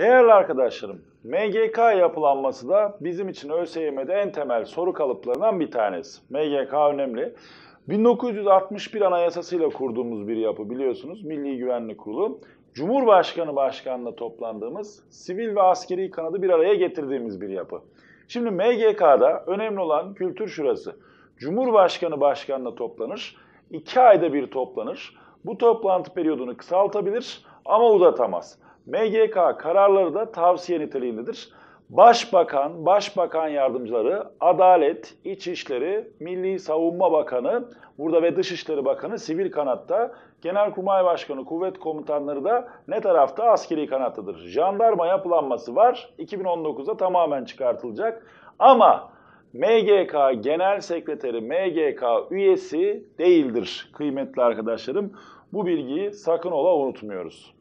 Değerli arkadaşlarım, MGK yapılanması da bizim için ÖSYM'de en temel soru kalıplarından bir tanesi. MGK önemli. 1961 anayasasıyla kurduğumuz bir yapı biliyorsunuz. Milli Güvenlik Kurulu. Cumhurbaşkanı başkanla toplandığımız, sivil ve askeri kanadı bir araya getirdiğimiz bir yapı. Şimdi MGK'da önemli olan kültür şurası. Cumhurbaşkanı başkanla toplanır, iki ayda bir toplanır. Bu toplantı periyodunu kısaltabilir ama uzatamaz. MGK kararları da tavsiye niteliğindedir. Başbakan, Başbakan Yardımcıları, Adalet, İçişleri, Milli Savunma Bakanı, burada ve Dışişleri Bakanı sivil kanatta, Genelkurmay Başkanı, kuvvet komutanları da ne tarafta? Askeri kanattadır. Jandarma yapılanması var. 2019'da tamamen çıkartılacak. Ama MGK Genel Sekreteri, MGK üyesi değildir kıymetli arkadaşlarım. Bu bilgiyi sakın ola unutmuyoruz.